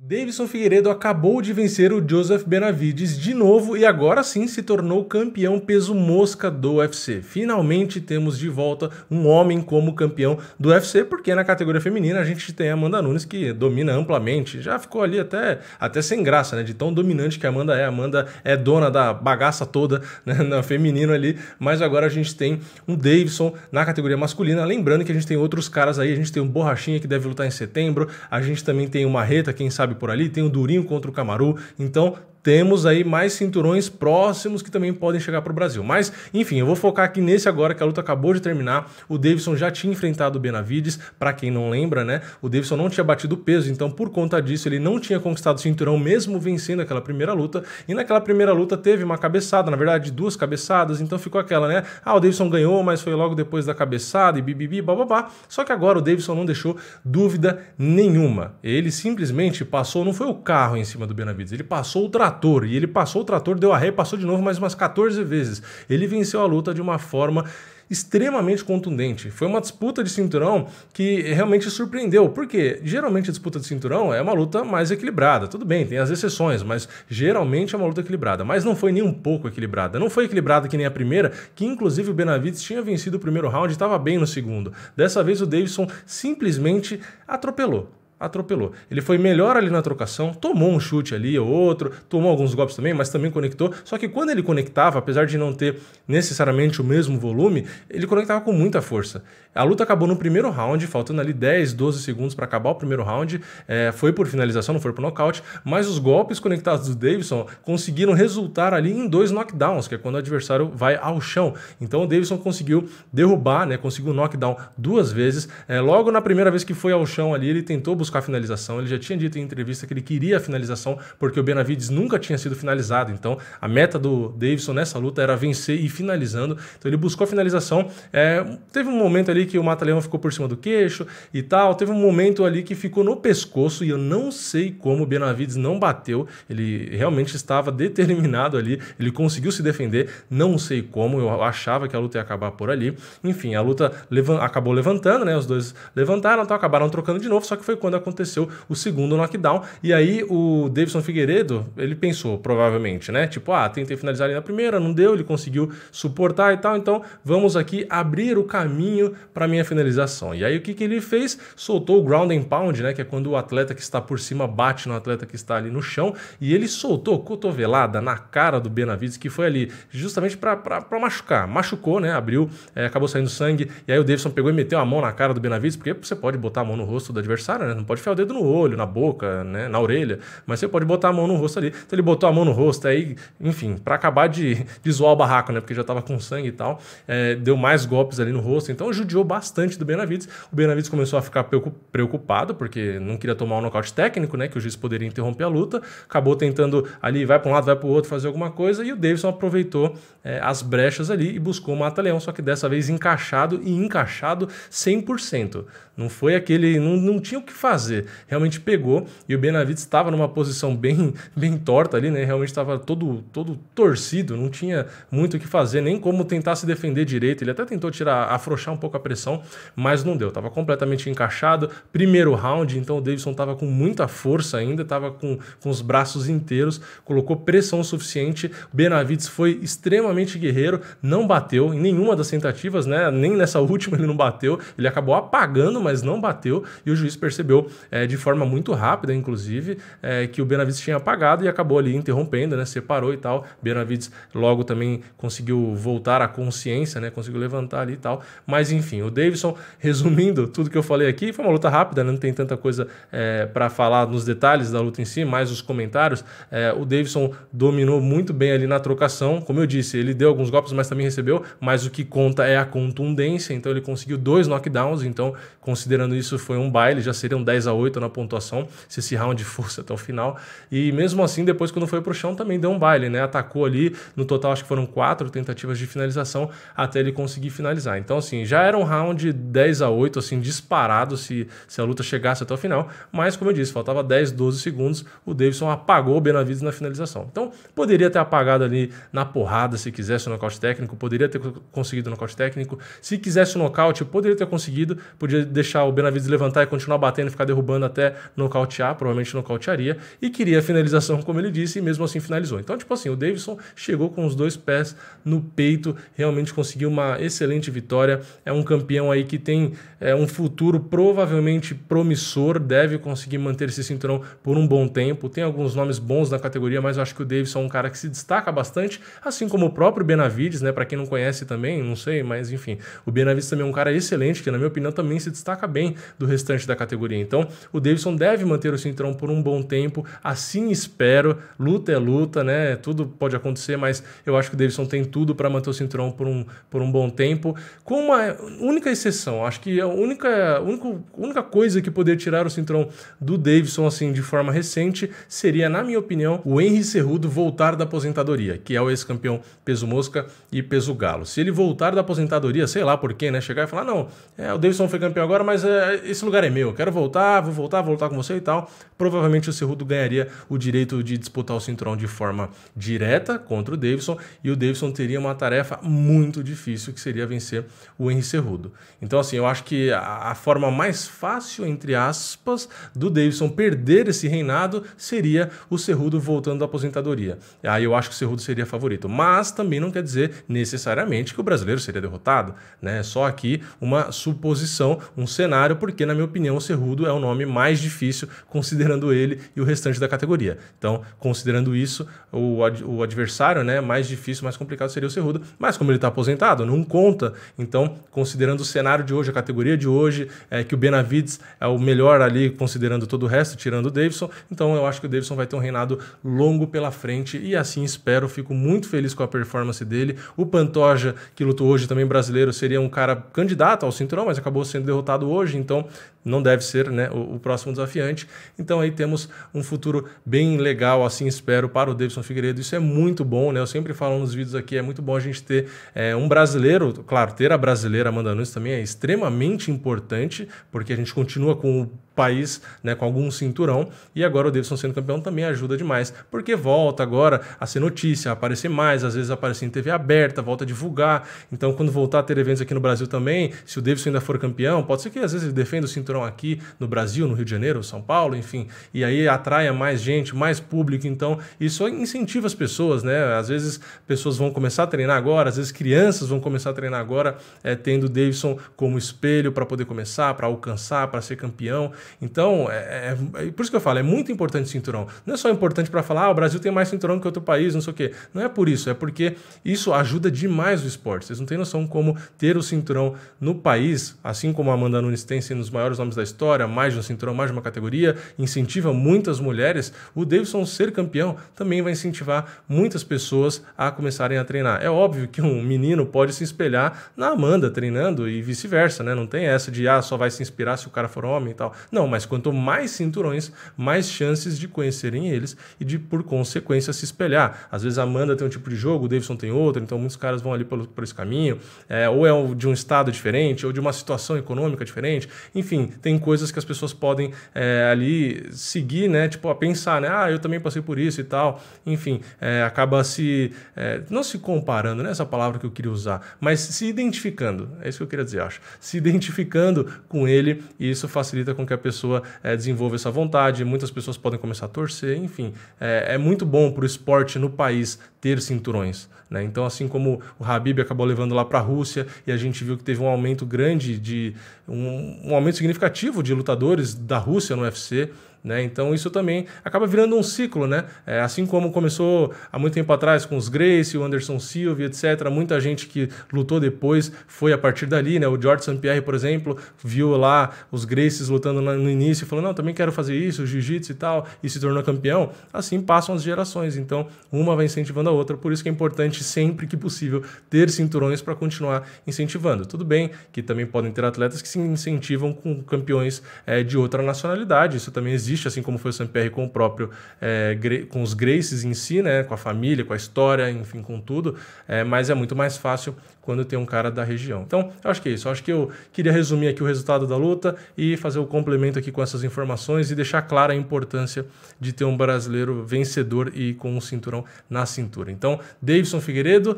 Davidson Figueiredo acabou de vencer o Joseph Benavides de novo e agora sim se tornou campeão peso mosca do UFC. Finalmente temos de volta um homem como campeão do UFC, porque na categoria feminina a gente tem a Amanda Nunes que domina amplamente. Já ficou ali até, até sem graça, né? De tão dominante que a Amanda é. A Amanda é dona da bagaça toda né? na feminino ali, mas agora a gente tem um Davidson na categoria masculina. Lembrando que a gente tem outros caras aí, a gente tem um Borrachinha que deve lutar em setembro, a gente também tem uma Reta, quem sabe sabe, por ali, tem o Durinho contra o Camaru. Então, temos aí mais cinturões próximos que também podem chegar para o Brasil. Mas, enfim, eu vou focar aqui nesse agora, que a luta acabou de terminar. O Davidson já tinha enfrentado o Benavides, para quem não lembra, né? O Davidson não tinha batido peso, então por conta disso ele não tinha conquistado o cinturão, mesmo vencendo aquela primeira luta. E naquela primeira luta teve uma cabeçada, na verdade duas cabeçadas, então ficou aquela, né? Ah, o Davidson ganhou, mas foi logo depois da cabeçada e bibibi, bababá. Só que agora o Davidson não deixou dúvida nenhuma. Ele simplesmente passou, não foi o carro em cima do Benavides, ele passou ultra trator e ele passou o trator, deu a ré e passou de novo mais umas 14 vezes. Ele venceu a luta de uma forma extremamente contundente. Foi uma disputa de cinturão que realmente surpreendeu, porque geralmente a disputa de cinturão é uma luta mais equilibrada. Tudo bem, tem as exceções, mas geralmente é uma luta equilibrada. Mas não foi nem um pouco equilibrada. Não foi equilibrada que nem a primeira, que inclusive o Benavides tinha vencido o primeiro round e estava bem no segundo. Dessa vez o Davidson simplesmente atropelou atropelou. Ele foi melhor ali na trocação, tomou um chute ali, outro, tomou alguns golpes também, mas também conectou. Só que quando ele conectava, apesar de não ter necessariamente o mesmo volume, ele conectava com muita força. A luta acabou no primeiro round, faltando ali 10, 12 segundos para acabar o primeiro round. É, foi por finalização, não foi por nocaute, mas os golpes conectados do Davidson conseguiram resultar ali em dois knockdowns, que é quando o adversário vai ao chão. Então o Davidson conseguiu derrubar, né, conseguiu o knockdown duas vezes. É, logo na primeira vez que foi ao chão ali, ele tentou buscar a finalização. Ele já tinha dito em entrevista que ele queria a finalização porque o Benavides nunca tinha sido finalizado. Então a meta do Davidson nessa luta era vencer e finalizando. Então ele buscou a finalização. É, teve um momento ali que o mata-leão ficou por cima do queixo e tal. Teve um momento ali que ficou no pescoço e eu não sei como o Benavides não bateu. Ele realmente estava determinado ali, ele conseguiu se defender, não sei como, eu achava que a luta ia acabar por ali. Enfim, a luta levan acabou levantando, né? Os dois levantaram, então acabaram trocando de novo, só que foi quando aconteceu o segundo knockdown. E aí o Davidson Figueiredo, ele pensou, provavelmente, né? Tipo, ah, tentei finalizar ali na primeira, não deu, ele conseguiu suportar e tal, então vamos aqui abrir o caminho para minha finalização. E aí o que, que ele fez? Soltou o ground and pound, né, que é quando o atleta que está por cima bate no atleta que está ali no chão, e ele soltou cotovelada na cara do Benavides, que foi ali justamente para machucar. Machucou, né, abriu, é, acabou saindo sangue, e aí o Davidson pegou e meteu a mão na cara do Benavides, porque você pode botar a mão no rosto do adversário, né, não pode ficar o dedo no olho, na boca, né, na orelha, mas você pode botar a mão no rosto ali. Então ele botou a mão no rosto, aí, enfim, para acabar de, de zoar o barraco, né, porque já estava com sangue e tal, é, deu mais golpes ali no rosto, então judiou bastante do Benavides. O Benavides começou a ficar preocupado, porque não queria tomar um nocaute técnico, né? Que o juiz poderia interromper a luta. Acabou tentando ali, vai para um lado, vai para o outro, fazer alguma coisa. E o Davidson aproveitou é, as brechas ali e buscou o Mata-Leão, só que dessa vez encaixado e encaixado 100%. Não foi aquele. Não, não tinha o que fazer. Realmente pegou e o Benavides estava numa posição bem, bem torta ali, né? Realmente estava todo, todo torcido, não tinha muito o que fazer, nem como tentar se defender direito. Ele até tentou tirar, afrouxar um pouco a pressão, mas não deu. Tava completamente encaixado. Primeiro round, então o Davidson tava com muita força ainda, tava com, com os braços inteiros, colocou pressão suficiente. Benavides foi extremamente guerreiro, não bateu em nenhuma das tentativas, né? Nem nessa última ele não bateu. Ele acabou apagando, mas não bateu. E o juiz percebeu é, de forma muito rápida, inclusive, é, que o Benavides tinha apagado e acabou ali interrompendo, né? Separou e tal. Benavides logo também conseguiu voltar à consciência, né? Conseguiu levantar ali e tal. Mas enfim, enfim, o Davidson, resumindo tudo que eu falei aqui, foi uma luta rápida, né? não tem tanta coisa é, para falar nos detalhes da luta em si, mais os comentários. É, o Davidson dominou muito bem ali na trocação, como eu disse, ele deu alguns golpes, mas também recebeu, mas o que conta é a contundência, então ele conseguiu dois knockdowns, então considerando isso foi um baile, já seriam 10 a 8 na pontuação, se esse round força até o final, e mesmo assim depois quando foi pro chão também deu um baile, né? Atacou ali, no total acho que foram quatro tentativas de finalização até ele conseguir finalizar. Então assim, já era um round 10 a 8 assim, disparado se, se a luta chegasse até o final. Mas, como eu disse, faltava 10, 12 segundos, o Davidson apagou o Benavides na finalização. Então, poderia ter apagado ali na porrada se quisesse o nocaute técnico, poderia ter conseguido o nocaute técnico. Se quisesse o nocaute, poderia ter conseguido, podia deixar o Benavides levantar e continuar batendo, ficar derrubando até nocautear, provavelmente nocautearia. E queria a finalização, como ele disse, e mesmo assim finalizou. Então, tipo assim, o Davidson chegou com os dois pés no peito, realmente conseguiu uma excelente vitória. É um campeão campeão aí que tem é, um futuro provavelmente promissor, deve conseguir manter esse cinturão por um bom tempo. Tem alguns nomes bons na categoria, mas eu acho que o Davidson é um cara que se destaca bastante, assim como o próprio Benavides, né? Para quem não conhece também, não sei, mas enfim, o Benavides também é um cara excelente, que na minha opinião também se destaca bem do restante da categoria. Então, o Davidson deve manter o cinturão por um bom tempo, assim espero. Luta é luta, né? Tudo pode acontecer, mas eu acho que o Davidson tem tudo para manter o cinturão por um, por um bom tempo. Com uma, única exceção. Acho que a única, única, única coisa que poderia tirar o cinturão do Davidson assim de forma recente seria, na minha opinião, o Henry Cerrudo voltar da aposentadoria, que é o ex-campeão peso mosca e peso galo. Se ele voltar da aposentadoria, sei lá por quê, né? Chegar e falar: não, é, o Davidson foi campeão agora, mas é, esse lugar é meu, quero voltar, vou voltar, vou voltar com você e tal. Provavelmente o Cerrudo ganharia o direito de disputar o cinturão de forma direta contra o Davidson e o Davidson teria uma tarefa muito difícil que seria vencer o Henry Cerrudo tudo. Então, assim, eu acho que a, a forma mais fácil, entre aspas, do Davidson perder esse reinado seria o Cerrudo voltando da aposentadoria. Aí eu acho que o Cerrudo seria favorito. Mas também não quer dizer necessariamente que o brasileiro seria derrotado. Né? Só aqui uma suposição, um cenário, porque, na minha opinião, o Cerrudo é o nome mais difícil, considerando ele e o restante da categoria. Então, considerando isso, o, ad, o adversário né, mais difícil, mais complicado seria o Cerrudo. Mas como ele está aposentado, não conta. Então, considerando considerando o cenário de hoje, a categoria de hoje, é, que o Benavides é o melhor ali, considerando todo o resto, tirando o Davidson. Então eu acho que o Davidson vai ter um reinado longo pela frente e assim espero. Fico muito feliz com a performance dele. O Pantoja, que lutou hoje também brasileiro, seria um cara candidato ao cinturão, mas acabou sendo derrotado hoje, então não deve ser né, o, o próximo desafiante. Então aí temos um futuro bem legal, assim espero, para o Davidson Figueiredo. Isso é muito bom, né? Eu sempre falo nos vídeos aqui, é muito bom a gente ter é, um brasileiro, claro, ter a brasileira mandando ano, isso também é extremamente importante, porque a gente continua com o país né, com algum cinturão, e agora o Davidson sendo campeão também ajuda demais, porque volta agora a ser notícia, a aparecer mais, às vezes aparecer em TV aberta, volta a divulgar, então quando voltar a ter eventos aqui no Brasil também, se o Davidson ainda for campeão, pode ser que às vezes ele defenda o cinturão aqui no Brasil, no Rio de Janeiro, São Paulo, enfim, e aí atraia mais gente, mais público, então isso incentiva as pessoas, né, às vezes pessoas vão começar a treinar agora, às vezes crianças vão começar a treinar agora, é, tendo Davidson Davidson como espelho para poder começar, para alcançar, para ser campeão. Então, é, é, é, é, por isso que eu falo, é muito importante cinturão. Não é só importante para falar, ah, o Brasil tem mais cinturão que outro país, não sei o quê. Não é por isso, é porque isso ajuda demais o esporte. Vocês não têm noção como ter o cinturão no país, assim como a Amanda Nunes tem sendo os maiores nomes da história, mais de um cinturão, mais de uma categoria, incentiva muitas mulheres. O Davidson ser campeão também vai incentivar muitas pessoas a começarem a treinar. É óbvio que um menino pode se espelhar na Amanda treinando treinando e vice-versa, né? Não tem essa de ah, só vai se inspirar se o cara for homem e tal. Não, mas quanto mais cinturões, mais chances de conhecerem eles e de, por consequência, se espelhar. Às vezes a Amanda tem um tipo de jogo, o Davidson tem outro, então muitos caras vão ali por, por esse caminho, é, ou é de um estado diferente, ou de uma situação econômica diferente. Enfim, tem coisas que as pessoas podem é, ali seguir, né? Tipo, a pensar, né? Ah, eu também passei por isso e tal. Enfim, é, acaba se. É, não se comparando, né? Essa palavra que eu queria usar, mas se identificando. É isso isso que eu queria dizer, acho. Se identificando com ele, e isso facilita com que a pessoa é, desenvolva essa vontade. Muitas pessoas podem começar a torcer, enfim. É, é muito bom para o esporte no país ter cinturões. Né? Então, assim como o Habib acabou levando lá para a Rússia e a gente viu que teve um aumento grande de um, um aumento significativo de lutadores da Rússia no UFC, né? Então isso também acaba virando um ciclo, né? É, assim como começou há muito tempo atrás com os Grace, o Anderson Silva, etc. Muita gente que lutou depois foi a partir dali, né? O George St. Pierre, por exemplo, viu lá os Graces lutando no início e falou: não, também quero fazer isso, jiu-jitsu e tal, e se tornou campeão. Assim passam as gerações, então uma vai incentivando a outra. Por isso que é importante sempre que possível ter cinturões para continuar incentivando. Tudo bem que também podem ter atletas que se incentivam com campeões é, de outra nacionalidade, isso também existe existe, assim como foi o Sampierre com o próprio, é, com os Graces em si, né, com a família, com a história, enfim, com tudo, é, mas é muito mais fácil quando tem um cara da região. Então, eu acho que é isso. Eu acho que eu queria resumir aqui o resultado da luta e fazer o complemento aqui com essas informações e deixar clara a importância de ter um brasileiro vencedor e com um cinturão na cintura. Então, Davidson Figueiredo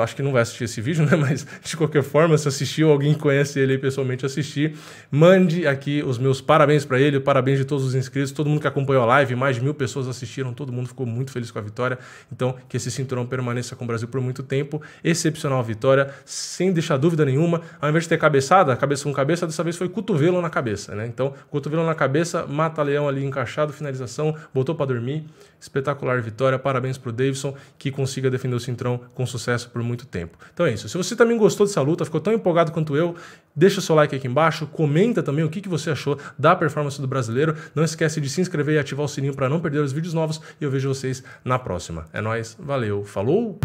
acho que não vai assistir esse vídeo, né? Mas de qualquer forma, se assistiu, alguém conhece ele aí pessoalmente assistir, mande aqui os meus parabéns para ele, parabéns de todos os inscritos, todo mundo que acompanhou a live, mais de mil pessoas assistiram, todo mundo ficou muito feliz com a vitória. Então, que esse cinturão permaneça com o Brasil por muito tempo. Excepcional vitória, sem deixar dúvida nenhuma. Ao invés de ter cabeçada, cabeça com cabeça, dessa vez foi cotovelo na cabeça, né? Então, cotovelo na cabeça, mata leão ali encaixado, finalização, botou para dormir. Espetacular vitória, parabéns pro Davidson, que consiga defender o cinturão com sucesso por muito tempo. Então é isso. Se você também gostou dessa luta, ficou tão empolgado quanto eu, deixa o seu like aqui embaixo, comenta também o que, que você achou da performance do brasileiro. Não esquece de se inscrever e ativar o sininho para não perder os vídeos novos. E eu vejo vocês na próxima. É nóis, valeu, falou!